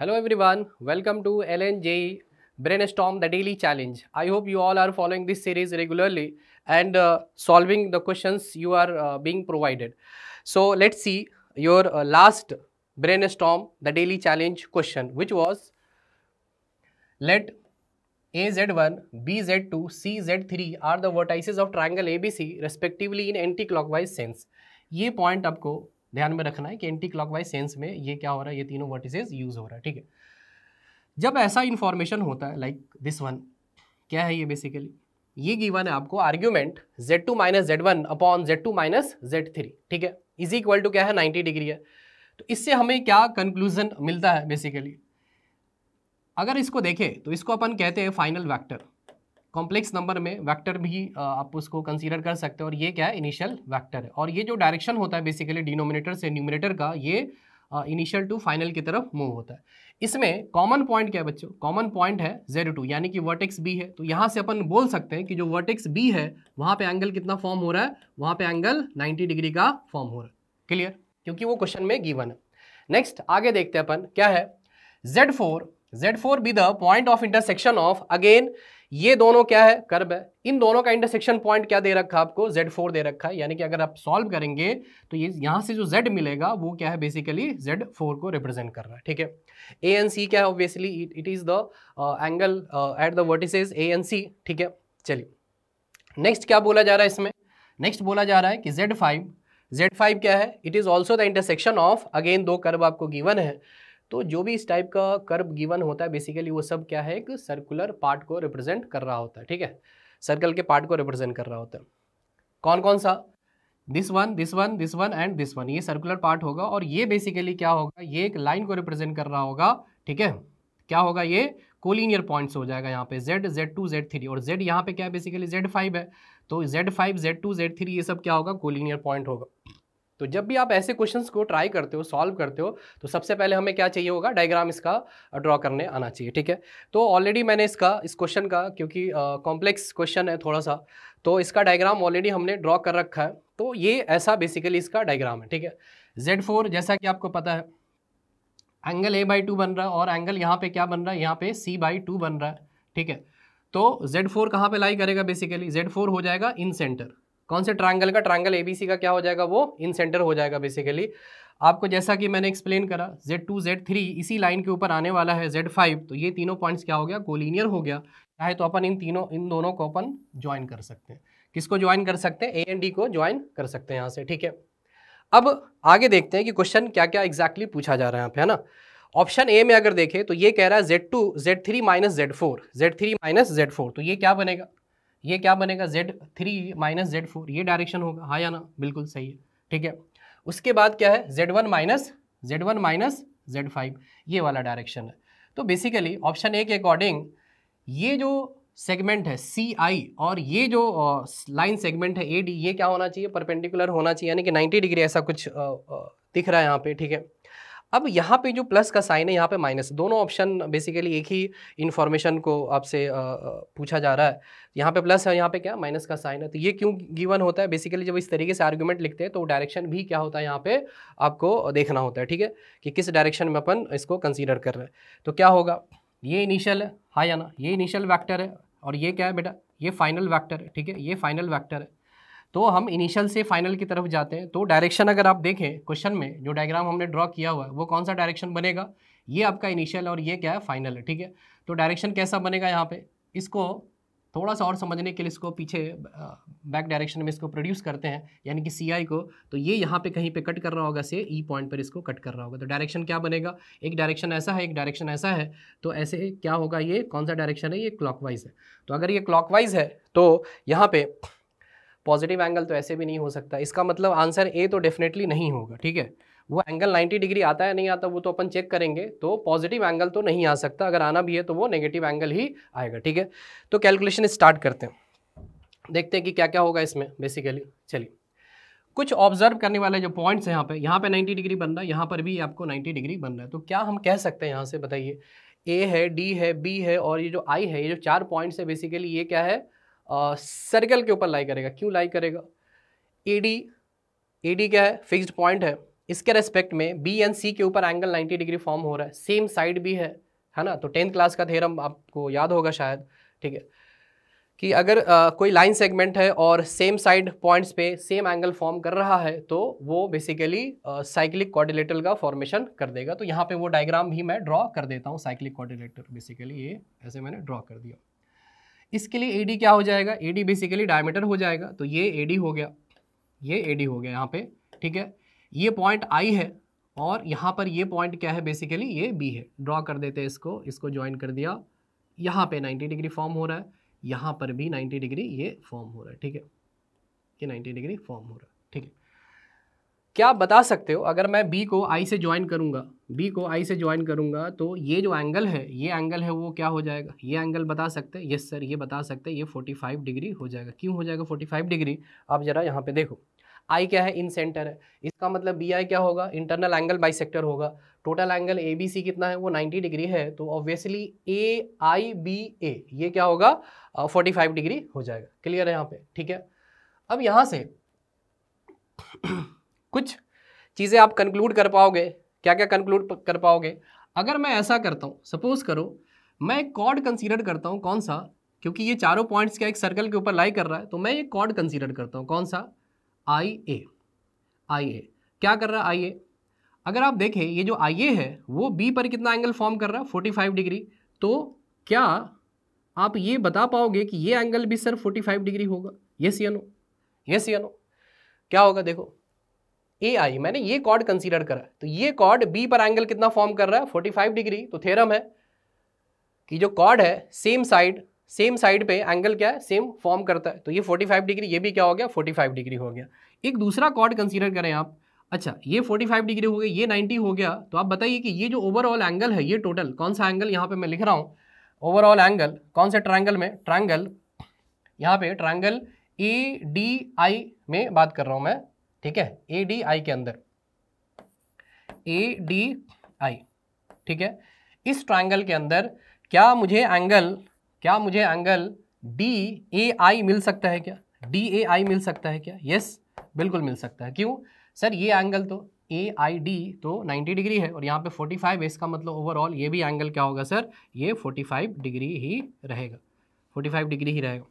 Hello everyone, welcome to LNJ Brainstorm the Daily Challenge. I hope you all are following this series regularly and uh, solving the questions you are uh, being provided. So let's see your uh, last Brainstorm the Daily Challenge question which was let AZ1, BZ2, CZ3 are the vertices of triangle ABC respectively in anti-clockwise sense. ये point आपको ध्यान में रखना है कि anti clockwise sense में ये क्या हो रहा है ये तीनों वर्टिसेस यूज़ हो रहा है ठीक है जब ऐसा इन्फॉर्मेशन होता है लाइक दिस वन क्या है ये बेसिकली ये गिवन है आपको argument z2 two minus Z one upon Z two minus Z three ठीक है इज इक्वल टू क्या है 90 डिग्री है तो इससे हमें क्या कंक्लूजन मिलता है बेसिकली अगर इसको देखें तो इसको अपन कहते हैं फाइनल वैक्टर कॉम्प्लेक्स नंबर में वेक्टर भी आप उसको कंसीडर कर सकते हो और ये क्या है इनिशियल वेक्टर है और ये जो डायरेक्शन होता है बेसिकली डिनोमिनेटर से न्यूमिनेटर का ये इनिशियल टू फाइनल की तरफ मूव होता है इसमें कॉमन पॉइंट क्या है बच्चों कॉमन पॉइंट है जेड टू यानी कि वर्टेक्स बी है तो यहाँ से अपन बोल सकते हैं कि जो वर्टेक्स बी है वहाँ पे एंगल कितना फॉर्म हो रहा है वहाँ पे एंगल 90 डिग्री का फॉर्म हो रहा है क्लियर क्योंकि वो क्वेश्चन में गिवन है नेक्स्ट आगे देखते हैं अपन क्या है Z four Z four be the point of intersection of again ये दोनों क्या है कर्ब है इन दोनों का इंटरसेक्शन पॉइंट क्या दे रखा है आपको Z4 दे रखा है यानी कि अगर आप सॉल्व करेंगे तो ये यहाँ से जो Z मिलेगा वो क्या है बेसिकली Z4 को रिप्रेजेंट कर रहा है ठीक है ए एन सी क्या है obviously it is the angle at the vertices A N C ठीक है चलिए नेक्स्ट क्या बोला जा रहा है इसमें नेक्स्ट बोला जा रहा है कि जेड Z5 क्या है it is also the intersection of again दो कर्व आपको गिवन है तो जो भी इस टाइप का कर्व गिवन होता है बेसिकली वो सब क्या है एक सर्कुलर पार्ट को रिप्रेजेंट कर रहा होता है ठीक है सर्कल के पार्ट को रिप्रेजेंट कर रहा होता है कौन कौन सा this one this one this one and this one ये सर्कुलर पार्ट होगा और ये बेसिकली क्या होगा ये एक लाइन को रिप्रेजेंट कर रहा होगा ठीक है क्या होगा ये कोलिनियर पॉइंट्स हो जाएगा यहाँ पे Z, Z2, Z3 और Z यहाँ पे क्या है बेसिकली Z5 है तो Z5, Z2, Z3 ये सब क्या होगा कोलिनियर पॉइंट होगा तो जब भी आप ऐसे क्वेश्चंस को ट्राई करते हो सॉल्व करते हो तो सबसे पहले हमें क्या चाहिए होगा डायग्राम इसका ड्रॉ करने आना चाहिए ठीक है तो ऑलरेडी मैंने इसका इस क्वेश्चन का क्योंकि कॉम्प्लेक्स क्वेश्चन है थोड़ा सा तो इसका डायग्राम ऑलरेडी हमने ड्रॉ कर रखा है तो ये ऐसा बेसिकली इसका डायग्राम है ठीक है जेड फोर जैसा कि आपको पता है एंगल ए बाई टू बन रहा है और एंगल यहाँ पर क्या बन रहा है यहाँ पर सी बाई टू बन रहा है ठीक है तो Z4 फोर कहाँ पर लाई करेगा बेसिकली Z4 हो जाएगा इन सेंटर कौन से ट्रायंगल का ट्रायंगल एबीसी का क्या हो जाएगा वो इन सेंटर हो जाएगा बेसिकली आपको जैसा कि मैंने एक्सप्लेन करा Z2, Z3 इसी लाइन के ऊपर आने वाला है Z5 तो ये तीनों पॉइंट्स क्या हो गया कोलिनियर हो गया चाहे तो अपन इन तीनों इन दोनों को अपन ज्वाइन कर सकते हैं किसको ज्वाइन कर सकते हैं ए एंड डी को ज्वाइन कर सकते हैं यहाँ से ठीक है अब आगे देखते हैं कि क्वेश्चन क्या क्या एग्जैक्टली exactly पूछा जा रहा है यहाँ पे है ना ऑप्शन ए में अगर देखें तो ये कह रहा है Z2, Z3 minus Z Z3 minus तो ये क्या बनेगा ये क्या बनेगा Z three minus Z four ये डायरेक्शन होगा हाँ या ना बिल्कुल सही है ठीक है उसके बाद क्या है Z one minus Z one minus Z five ये वाला डायरेक्शन है तो बेसिकली ऑप्शन ए के अकॉर्डिंग ये जो सेगमेंट है सी आई और ये जो लाइन सेगमेंट है ए डी ये क्या होना चाहिए परपेंडिकुलर होना चाहिए यानी कि 90 डिग्री ऐसा कुछ दिख रहा है यहाँ पे ठीक है अब यहाँ पे जो प्लस का साइन है यहाँ पे माइनस दोनों ऑप्शन बेसिकली एक ही इन्फॉर्मेशन को आपसे पूछा जा रहा है यहाँ पे प्लस है यहाँ पे क्या माइनस का साइन है तो ये क्यों गिवन होता है बेसिकली जब इस तरीके से आर्ग्यूमेंट लिखते हैं तो डायरेक्शन भी क्या होता है यहाँ पे आपको देखना होता है ठीक है कि किस डायरेक्शन में अपन इसको कंसिडर कर रहे हैं तो क्या होगा ये इनिशियल है हाँ या ना ये इनिशियल वैक्टर है और ये क्या है बेटा ये फाइनल वैक्टर है ठीक है ये फाइनल वैक्टर है तो हम इनिशियल से फाइनल की तरफ जाते हैं तो डायरेक्शन अगर आप देखें क्वेश्चन में जो डायग्राम हमने ड्रॉ किया हुआ है वो कौन सा डायरेक्शन बनेगा ये आपका इनिशियल और ये क्या है फाइनल है ठीक है तो डायरेक्शन कैसा बनेगा यहाँ पे इसको थोड़ा सा और समझने के लिए इसको पीछे बैक डायरेक्शन में इसको प्रोड्यूस करते हैं यानी कि सी को तो ये यहाँ पे कहीं पे कट कर रहा होगा से ई e पॉइंट पर इसको कट कर रहा होगा तो डायरेक्शन क्या बनेगा एक डायरेक्शन ऐसा है एक डायरेक्शन ऐसा है तो ऐसे क्या होगा ये कौन सा डायरेक्शन है ये क्लॉकवाइज है तो अगर ये क्लॉकवाइज है तो यहाँ पर पॉजिटिव एंगल तो ऐसे भी नहीं हो सकता इसका मतलब आंसर ए तो डेफिनेटली नहीं होगा ठीक है वो एंगल 90 डिग्री आता है नहीं आता वो तो अपन चेक करेंगे तो पॉजिटिव एंगल तो नहीं आ सकता अगर आना भी है तो वो नेगेटिव एंगल ही आएगा ठीक है तो कैलकुलेशन स्टार्ट करते हैं देखते हैं कि क्या क्या होगा इसमें बेसिकली चलिए कुछ ऑब्जर्व करने वाले जो पॉइंट्स हैं यहाँ पे यहाँ पे 90 डिग्री बन रहा है यहाँ पर भी आपको 90 डिग्री बन रहा है तो क्या हम कह सकते हैं यहाँ से बताइए ए है डी है बी है और ये जो आई है ये जो चार पॉइंट्स है बेसिकली ये क्या है सर्कल के ऊपर लाई करेगा क्यों लाई करेगा ए डी ए डी क्या है फिक्स्ड पॉइंट है इसके रेस्पेक्ट में बी एंड सी के ऊपर एंगल 90 डिग्री फॉर्म हो रहा है सेम साइड भी है है ना तो टेंथ क्लास का थेरम आपको याद होगा शायद ठीक है कि अगर आ, कोई लाइन सेगमेंट है और सेम साइड पॉइंट्स पे सेम एंगल फॉर्म कर रहा है तो वो बेसिकली साइक्लिक कोऑर्डिनेटर का फॉर्मेशन कर देगा तो यहाँ पे वो डायग्राम भी मैं ड्रॉ कर देता हूँ साइक्लिक कोऑर्डिनेटर बेसिकली ये ऐसे मैंने ड्रॉ कर दिया इसके लिए ए क्या हो जाएगा ए बेसिकली डायमीटर हो जाएगा तो ये ए हो गया ये ए हो गया यहाँ पे ठीक है ये पॉइंट आई है और यहाँ पर ये पॉइंट क्या है बेसिकली ये बी है ड्रॉ कर देते हैं इसको इसको ज्वाइन कर दिया यहाँ पे 90 डिग्री फॉर्म हो रहा है यहाँ पर भी 90 डिग्री ये फॉर्म हो रहा है ठीक है ये 90 डिग्री फॉर्म हो रहा है ठीक है क्या आप बता सकते हो अगर मैं बी को आई से ज्वाइन करूँगा बी को आई से ज्वाइन करूंगा तो ये जो एंगल है ये एंगल है वो क्या हो जाएगा ये एंगल बता सकते हैं यस सर ये बता सकते हैं ये 45 डिग्री हो जाएगा क्यों हो जाएगा 45 डिग्री आप ज़रा यहाँ पे देखो आई क्या है इन सेंटर है इसका मतलब बी आई क्या होगा इंटरनल एंगल बाई सेक्टर होगा total angle A B C कितना है वो नाइन्टी डिग्री है तो ऑब्वियसली ए आई बी ए ये क्या होगा फोर्टी फाइव डिग्री हो जाएगा क्लियर है यहाँ पे ठीक है अब यहाँ से कुछ चीज़ें आप कंक्लूड कर पाओगे क्या क्या कंक्लूड कर पाओगे अगर मैं ऐसा करता हूँ सपोज करो मैं एक कॉड कंसीडर करता हूँ कौन सा क्योंकि ये चारों पॉइंट्स क्या एक सर्कल के ऊपर लाई कर रहा है तो मैं ये कॉड कंसीडर करता हूँ कौन सा आई ए आई ए क्या कर रहा है आई ए अगर आप देखें ये जो आई ए है वो बी पर कितना एंगल फॉर्म कर रहा है फोर्टी फाइव डिग्री तो क्या आप ये बता पाओगे कि ये एंगल भी सर फोर्टी फाइव डिग्री होगा एन ओ ये यस एन ओ क्या होगा देखो ए आई मैंने ये कॉर्ड कंसीडर करा तो ये कॉर्ड बी पर एंगल कितना फॉर्म कर रहा है 45 डिग्री तो थेरम है कि जो कॉर्ड है सेम साइड सेम साइड पे एंगल क्या है सेम फॉर्म करता है तो ये 45 डिग्री ये भी क्या हो गया 45 डिग्री हो गया एक दूसरा कॉर्ड कंसीडर करें आप अच्छा ये 45 डिग्री हो गया ये 90 हो गया तो आप बताइए कि ये जो ओवरऑल एंगल है ये टोटल कौन सा एंगल यहाँ पे मैं लिख रहा हूँ ओवरऑल एंगल कौन से ट्राइंगल में ट्राइंगल यहाँ पे ट्राइंगल ए डी आई में बात कर रहा हूँ मैं ठीक है ए डी आई के अंदर ए डी आई ठीक है इस ट्राइंगल के अंदर क्या मुझे एंगल क्या मुझे एंगल डी ए आई मिल सकता है क्या डी ए आई मिल सकता है क्या यस बिल्कुल मिल सकता है क्यों सर ये एंगल तो ए आई डी तो 90 डिग्री है और यहाँ पे 45 फाइव इसका मतलब ओवरऑल ये भी एंगल क्या होगा सर ये 45 डिग्री ही रहेगा 45 डिग्री ही रहेगा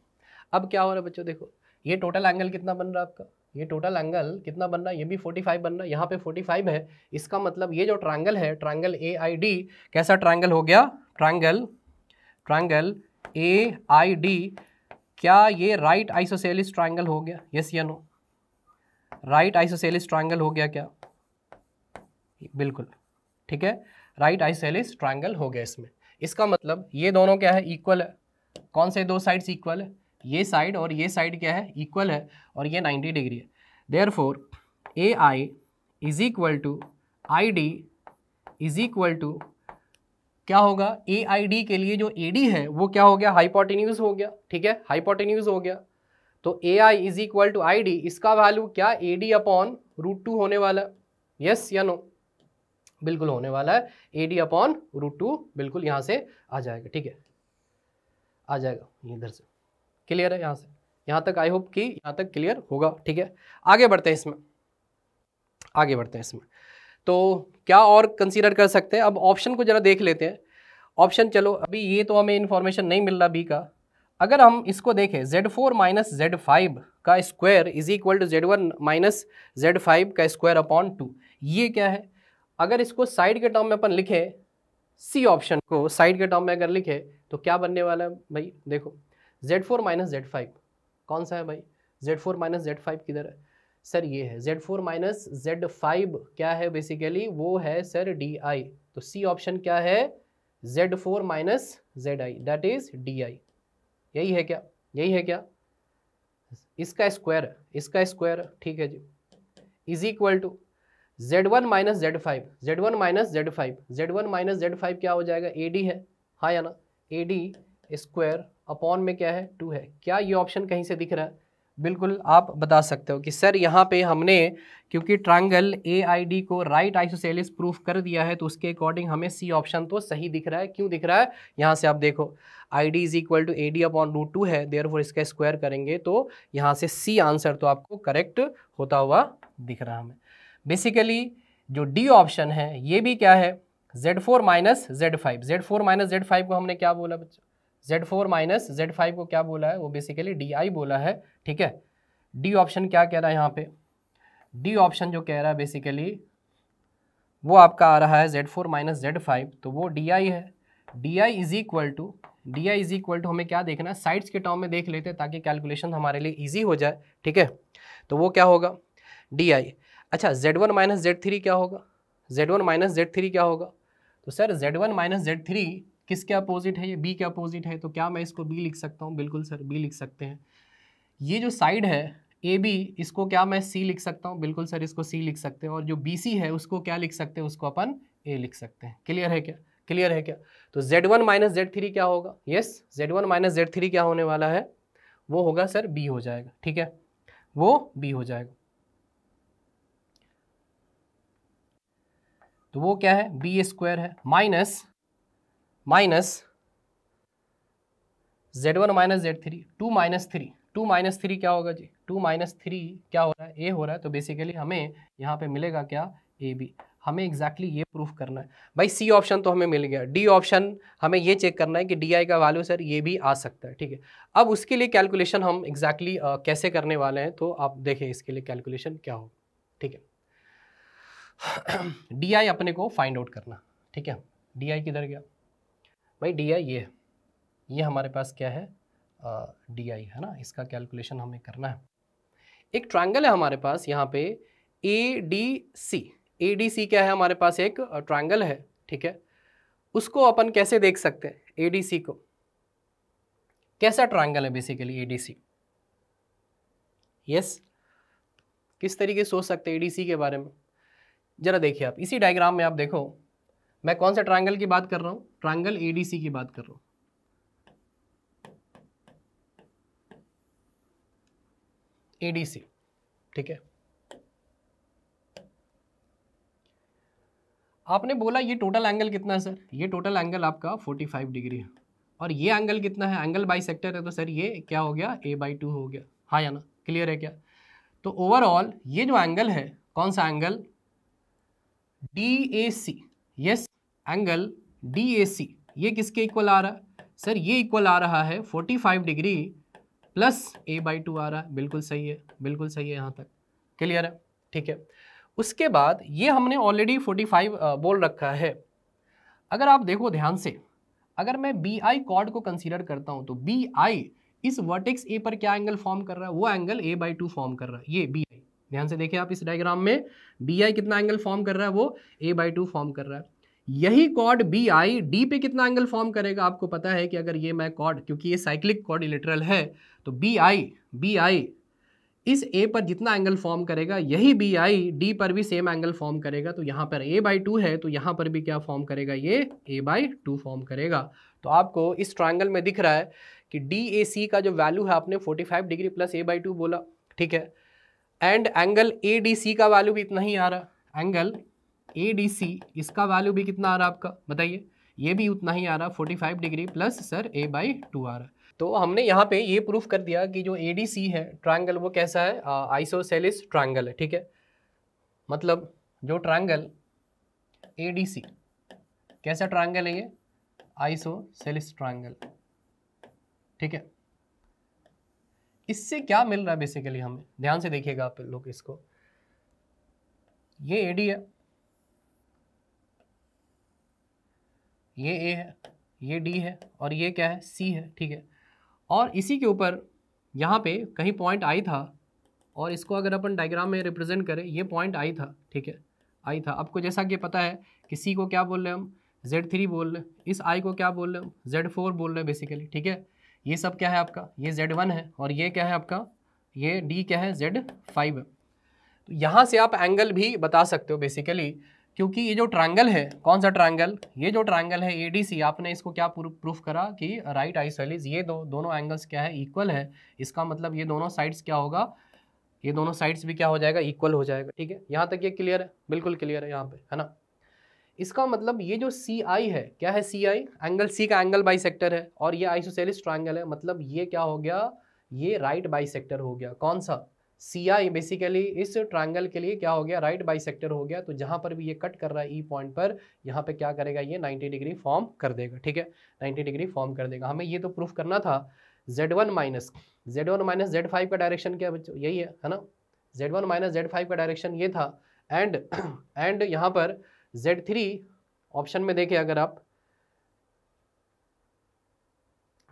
अब क्या हो रहा है बच्चों देखो ये टोटल एंगल कितना बन रहा है आपका ये टोटल एंगल कितना बन रहा है ये भी 45 बन रहा है यहाँ पे 45 है इसका मतलब ये जो ट्रायंगल है ट्रायंगल ए आई डी कैसा ट्रायंगल हो गया triangle triangle A I D क्या ये राइट आइसोसेलिस ट्रायंगल हो गया यस या नो राइट आइसोसेलिस ट्रायंगल हो गया क्या बिल्कुल ठीक है राइट आइसोसेलिस ट्रायंगल हो गया इसमें इसका मतलब ये दोनों क्या है इक्वल है कौन से दो साइड्स इक्वल है ये साइड और ये साइड क्या है इक्वल है और ये 90 डिग्री है therefore A I is equal to I D is equal to क्या होगा ए आई डी के लिए जो ए डी है वो क्या हो गया हाइपोटेन्यूज हो गया ठीक है हाइपोटेन्यूज हो गया तो A I is equal to I D इसका वैल्यू क्या A D upon root two होने वाला है यस या नो बिल्कुल होने वाला है A D upon root two बिल्कुल यहाँ से आ जाएगा ठीक है आ जाएगा इधर से क्लियर है यहाँ से यहाँ तक आई होप कि यहाँ तक क्लियर होगा ठीक है आगे बढ़ते हैं इसमें आगे बढ़ते हैं इसमें तो क्या और कंसीडर कर सकते हैं अब ऑप्शन को ज़रा देख लेते हैं ऑप्शन चलो अभी ये तो हमें इन्फॉर्मेशन नहीं मिल रहा बी का अगर हम इसको देखें Z four minus Z five का square is equal to Z one minus Z five का स्क्वायर अपॉन टू ये क्या है अगर इसको साइड के टर्म में अपन लिखें सी ऑप्शन को साइड के टर्म में अगर लिखें तो क्या बनने वाला है भाई देखो Z four minus Z five कौन सा है भाई Z four minus Z five किधर है सर ये है Z four minus Z five क्या है बेसिकली वो है सर डी आई तो सी ऑप्शन क्या है Z four minus Z I that is D I यही है क्या यही है क्या इसका स्क्वायर इसका स्क्वायर ठीक है जी is equal to Z one minus Z five Z one minus Z five Z one minus Z five क्या हो जाएगा ए डी है हाँ या ना ए डी स्क्वायर अपॉन में क्या है टू है क्या ये ऑप्शन कहीं से दिख रहा है बिल्कुल आप बता सकते हो कि सर यहाँ पे हमने क्योंकि ट्रायंगल ए आई डी को राइट आइसोसेलिस प्रूफ कर दिया है तो उसके अकॉर्डिंग हमें सी ऑप्शन तो सही दिख रहा है क्यों दिख रहा है यहाँ से आप देखो I D is equal to A D upon root two है देयर फोर इसका स्क्वायर करेंगे तो यहाँ से सी आंसर तो आपको करेक्ट होता हुआ दिख रहा हमें बेसिकली जो डी ऑप्शन है ये भी क्या है Z four minus Z five Z four minus Z five को हमने क्या बोला बच्चा Z four minus Z five को क्या बोला है वो बेसिकली डी आई बोला है ठीक है डी ऑप्शन क्या कह रहा है यहाँ पे डी ऑप्शन जो कह रहा है बेसिकली वो आपका आ रहा है Z four minus Z five तो वो डी आई है D I is equal to D I is equal to हमें क्या देखना है साइड्स के टर्म में देख लेते हैं ताकि कैलकुलेशन हमारे लिए ईजी हो जाए ठीक है तो वो क्या होगा डी आई अच्छा Z one minus Z three क्या होगा Z one minus Z three क्या होगा तो sir Z one minus Z three किसके अपोजिट है ये बी के अपोजिट है तो क्या मैं इसको बी लिख सकता हूँ बिल्कुल सर बी लिख सकते हैं ये जो साइड है ए बी इसको क्या मैं सी लिख सकता हूँ बिल्कुल सर इसको सी लिख सकते हैं और जो बी सी है उसको क्या लिख सकते हैं उसको अपन ए लिख सकते हैं क्लियर है क्या क्लियर है क्या तो Z one minus Z three क्या होगा yes Z one minus Z three क्या होने वाला है वो होगा सर बी हो जाएगा ठीक है वो बी हो जाएगा तो वो क्या है बी स्क्वायर है minus minus Z one minus Z three two minus three two minus three क्या होगा जी टू माइनस थ्री क्या हो रहा है ए हो रहा है तो बेसिकली हमें यहाँ पे मिलेगा क्या ए बी हमें एग्जैक्टली exactly ये प्रूफ करना है भाई सी ऑप्शन तो हमें मिल गया डी ऑप्शन हमें ये चेक करना है कि डी आई का वैल्यू सर ये भी आ सकता है ठीक है अब उसके लिए कैलकुलेशन हम एग्जैक्टली exactly, uh, कैसे करने वाले हैं तो आप देखें इसके लिए कैलकुलेशन क्या हो ठीक है डी आई अपने को फाइंड आउट करना ठीक है डी आई किधर गया भाई डी आई ये ये हमारे पास क्या है डी आई है ना इसका कैलकुलेशन हमें करना है एक ट्रायंगल है हमारे पास यहाँ पे A D C A D सी क्या है हमारे पास एक ट्रायंगल है ठीक है उसको अपन कैसे देख सकते हैं ए डी सी को कैसा ट्रायंगल है basically A D C yes किस तरीके सोच सकते हैं ए डी सी के बारे में ज़रा देखिए आप इसी डायग्राम में आप देखो मैं कौन से ट्रायंगल की बात कर रहा हूं ट्रायंगल एडीसी की बात कर रहा हूं एडीसी ठीक है आपने बोला ये टोटल एंगल कितना है सर ये टोटल एंगल आपका 45 डिग्री है और ये एंगल कितना है एंगल बाई सेक्टर है तो सर ये क्या हो गया ए बाई टू हो गया हाँ या ना क्लियर है क्या तो ओवरऑल ये जो एंगल है कौन सा angle D A C yes angle D ये किसके इक्वल आ रहा है सर ये इक्वल आ रहा है 45 degree plus A by two आ रहा है बिल्कुल सही है बिल्कुल सही है यहाँ तक क्लियर है ठीक है उसके बाद ये हमने ऑलरेडी 45 बोल रखा है अगर आप देखो ध्यान से अगर मैं बी आई कॉड को कंसीडर करता हूँ तो बी आई इस वर्टेक्स ए पर क्या एंगल फॉर्म कर रहा है वो angle A by two form कर रहा है ये बी आई ध्यान से देखिए आप इस डायग्राम में बी आई कितना एंगल फॉर्म कर रहा है वो ए बाई टू फॉर्म कर रहा है यही कॉर्ड बी आई डी पे कितना एंगल फॉर्म करेगा आपको पता है कि अगर ये मैं कॉर्ड क्योंकि ये साइक्लिक कॉर्ड इलेक्ट्रल है तो बी आई बी आई इस ए पर जितना एंगल फॉर्म करेगा यही बी आई डी पर भी सेम एंगल फॉर्म करेगा तो यहाँ पर ए बाई टू है तो यहाँ पर भी क्या फॉर्म करेगा ये ए बाई टू फॉर्म करेगा तो आपको इस ट्राइंगल में दिख रहा है कि डी ए सी का जो वैल्यू है आपने forty five degree plus A by two बोला ठीक है and angle A D C का वैल्यू भी इतना ही आ रहा एंगल ए डी सी इसका वैल्यू भी कितना आ रहा है आपका बताइए ये भी उतना ही आ रहा है forty five degree plus sir A by two आ रहा तो हमने यहाँ पे ये प्रूफ कर दिया कि जो ए डी सी है ट्रायंगल वो कैसा है आइसोसेलिस ट्रायंगल है ठीक है मतलब जो ट्रायंगल ए डी सी कैसा ट्रायंगल है ये आइसोसेलिस ट्रायंगल ठीक है इससे क्या मिल रहा है बेसिकली हमें ध्यान से देखिएगा आप लोग इसको ये एडी है ये ए है ये डी है और ये क्या है सी है ठीक है और इसी के ऊपर यहाँ पे कहीं पॉइंट आई था और इसको अगर अपन डायग्राम में रिप्रेजेंट करें ये पॉइंट आई था ठीक है आई था आपको जैसा कि पता है कि सी को क्या बोल रहे हम जेड थ्री बोल रहे हैं इस आई को क्या बोल रहे हम जेड फोर बोल रहे हैं बेसिकली ठीक है ये सब क्या है आपका ये जेड वन है और ये क्या है आपका ये डी क्या है जेड फाइव है तो यहाँ से आप एंगल भी बता सकते हो बेसिकली क्योंकि ये जो ट्रायंगल है कौन सा ट्रायंगल ये जो ट्रायंगल है एडीसी आपने इसको क्या प्रूफ करा कि राइट आई सेलिज ये दो दोनों एंगल्स क्या है इक्वल है इसका मतलब ये दोनों साइड्स क्या होगा ये दोनों साइड्स भी क्या हो जाएगा इक्वल हो जाएगा ठीक है यहाँ तक ये क्लियर है बिल्कुल क्लियर है यहाँ पे है ना इसका मतलब ये जो सी आई है क्या है सी आई एंगल सी का एंगल बाई है और ये आइसोसेलिस ट्राइंगल है मतलब ये क्या हो गया ये राइट right बाई हो गया कौन सा सी आई बेसिकली इस ट्राइंगल के लिए क्या हो गया राइट बाई सेक्टर हो गया तो जहाँ पर भी ये कट कर रहा है ई e पॉइंट पर यहाँ पे क्या करेगा ये 90 डिग्री फॉर्म कर देगा ठीक है 90 डिग्री फॉर्म कर देगा हमें ये तो प्रूफ करना था Z one minus Z one minus Z five का डायरेक्शन क्या बच्चों यही है है ना Z one minus Z five का डायरेक्शन ये था एंड एंड यहाँ पर जेड थ्री ऑप्शन में देखें अगर आप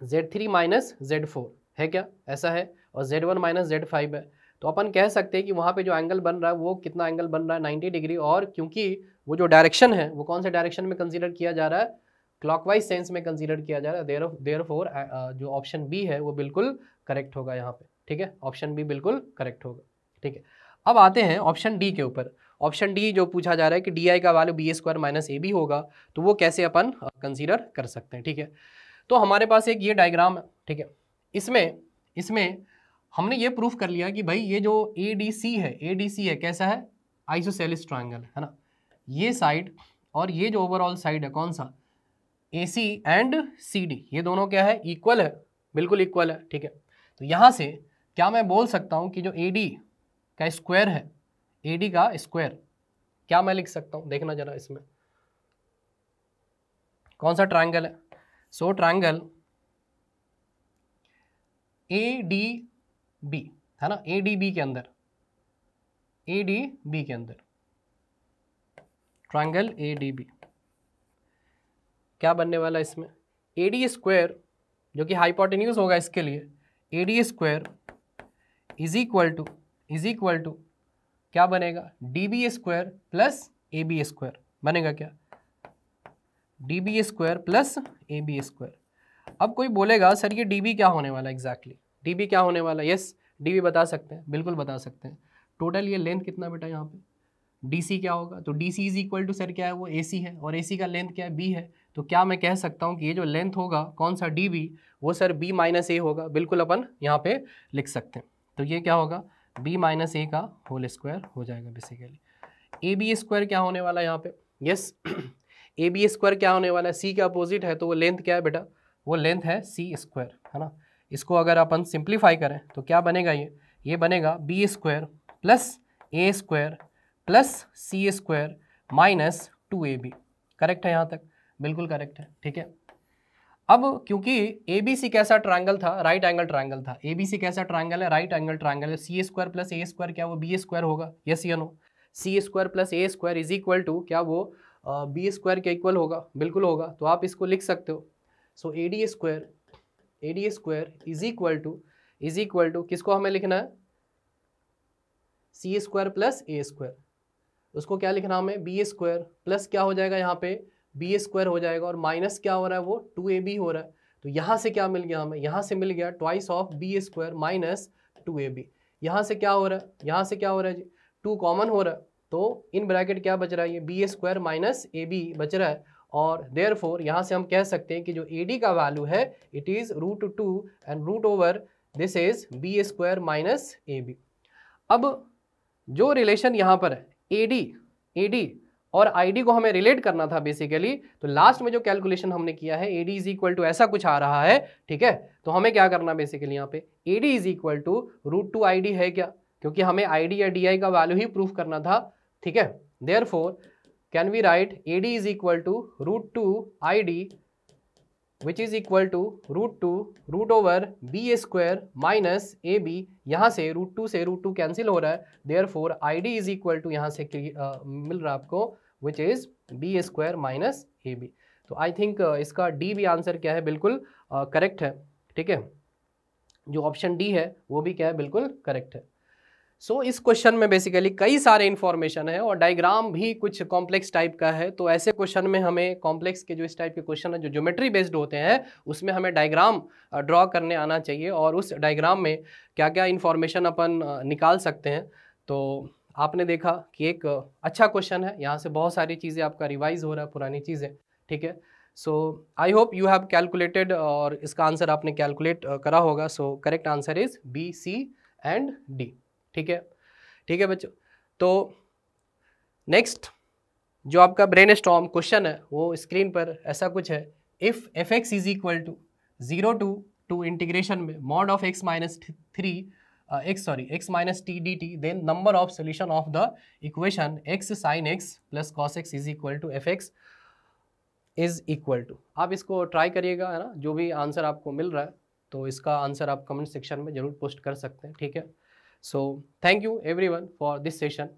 Z three minus Z four है क्या ऐसा है और Z one minus Z five है तो अपन कह सकते हैं कि वहाँ पे जो एंगल बन रहा है वो कितना एंगल बन रहा है 90 डिग्री और क्योंकि वो जो डायरेक्शन है वो कौन से डायरेक्शन में कंसिडर किया जा रहा है क्लॉकवाइज सेंस में कंसिडर किया जा रहा है देर देर फोर जो ऑप्शन बी है वो बिल्कुल करेक्ट होगा यहाँ पे ठीक है ऑप्शन बी बिल्कुल करेक्ट होगा ठीक है अब आते हैं ऑप्शन डी के ऊपर ऑप्शन डी जो पूछा जा रहा है कि डी आई का value B square minus A भी होगा तो वो कैसे अपन कंसिडर कर सकते हैं ठीक है तो हमारे पास एक ये डायग्राम है ठीक है इसमें इसमें हमने ये प्रूफ कर लिया कि भाई ये जो ए डी सी है ए डी सी है कैसा है आइसोसेलिस ट्राइंगल है ना ये साइड और ये जो ओवरऑल साइड है कौन सा ए सी एंड सी डी ये दोनों क्या है इक्वल है बिल्कुल इक्वल है ठीक है तो यहाँ से क्या मैं बोल सकता हूँ कि जो ए डी का स्क्वायर है ए डी का स्क्वायर क्या मैं लिख सकता हूँ देखना जरा इसमें कौन सा ट्राइंगल है so triangle A D B है ना ए डी बी के अंदर ए डी बी के अंदर ट्रायंगल ए डी बी क्या बनने वाला इसमें ए डी स्क्वायर जो कि हाइपोटेन्यूज होगा इसके लिए A D square is equal to is equal to क्या बनेगा D B square plus A B square बनेगा क्या D B square plus A B square अब कोई बोलेगा सर ये डी बी क्या होने वाला एग्जैक्टली डी क्या होने वाला यस डी बता सकते हैं बिल्कुल बता सकते हैं टोटल ये लेंथ कितना बेटा यहाँ पे डी क्या होगा तो D C is equal to sir क्या है वो ए सी है और ए सी का लेंथ क्या है बी है तो क्या मैं कह सकता हूँ कि ये जो लेंथ होगा कौन सा डी बी वो सर बी माइनस ए होगा बिल्कुल अपन यहाँ पे लिख सकते हैं तो ये क्या होगा बी माइनस ए का होल स्क्वायर हो जाएगा बेसिकली ए बी स्क्वायर क्या होने वाला है यहाँ पे यस ए बी स्क्वायर क्या होने वाला है सी के अपोजिट है तो वो लेंथ क्या है बेटा वो लेंथ है सी स्क्वायर है ना इसको अगर अपन सिंप्लीफाई करें तो क्या बनेगा ये ये बनेगा B square plus A square plus C square minus two A B correct है यहाँ तक बिल्कुल करेक्ट है ठीक है अब क्योंकि ए बी सी कैसा ट्रायंगल था राइट एंगल ट्रायंगल था ए बी सी कैसा ट्रायंगल है राइट एंगल ट्रायंगल है C square plus A square क्या वो बी स्क्वायर होगा yes you know C square plus A square is equal to क्या वो बी स्क्वायर के इक्वल होगा बिल्कुल होगा तो आप इसको लिख सकते हो so A D square A D square is equal to is equal to किसको हमें लिखना है C square plus A square उसको क्या लिखना हमें बी स्क्वायर प्लस क्या हो जाएगा यहाँ पे बी स्क्वायर हो जाएगा और माइनस क्या हो रहा है वो टू ए बी हो रहा है तो यहाँ से क्या मिल गया हमें यहाँ से मिल गया twice of B square minus two A B यहाँ से क्या हो रहा है यहाँ से क्या हो रहा है जी टू कॉमन हो रहा है तो इन ब्रैकेट क्या बच रहा है ये B square minus A B बच रहा है और देयर फोर यहाँ से हम कह सकते हैं कि जो ए डी का वैल्यू है it is root two and root over this is B square minus A B अब जो रिलेशन यहाँ पर है ए डी ए डी और आई डी को हमें रिलेट करना था बेसिकली तो लास्ट में जो कैलकुलेशन हमने किया है A D is equal to ऐसा कुछ आ रहा है ठीक है तो हमें क्या करना बेसिकली यहाँ पे A D is equal to root two I D है क्या क्योंकि हमें आई डी या डी आई का वैल्यू ही प्रूफ करना था ठीक है therefore can we write AD is equal to root 2 ID which is equal to root 2 root over BA square minus AB यहाँ से root 2 से root 2 cancel हो रहा है therefore ID is equal to यहाँ से uh, मिल रहा है आपको which is BA square minus AB तो आई थिंक uh, इसका डी भी आंसर क्या है बिल्कुल करेक्ट uh, है ठीक है जो ऑप्शन डी है वो भी क्या है बिल्कुल करेक्ट है सो so, इस क्वेश्चन में बेसिकली कई सारे इन्फॉर्मेशन है और डायग्राम भी कुछ कॉम्प्लेक्स टाइप का है तो ऐसे क्वेश्चन में हमें कॉम्प्लेक्स के जो इस टाइप के क्वेश्चन है जो ज्योमेट्री बेस्ड होते हैं उसमें हमें डायग्राम ड्रॉ करने आना चाहिए और उस डायग्राम में क्या क्या इन्फॉर्मेशन अपन निकाल सकते हैं तो आपने देखा कि एक अच्छा क्वेश्चन है यहाँ से बहुत सारी चीज़ें आपका रिवाइज हो रहा है पुरानी चीज़ें ठीक है so I hope you have calculated और इसका आंसर आपने कैलकुलेट करा होगा so correct answer is B C and D ठीक है ठीक है बच्चों तो नेक्स्ट जो आपका ब्रेन स्टॉम क्वेश्चन है वो स्क्रीन पर ऐसा कुछ है if f x is equal to zero to two integration में mod of x minus three x sorry x minus t d t then number of solution of the equation x sine x plus cos x is equal to f x is equal to आप इसको try करिएगा है ना जो भी answer आपको मिल रहा है तो इसका आंसर आप कमेंट सेक्शन में ज़रूर पोस्ट कर सकते हैं ठीक है So thank you everyone for this session.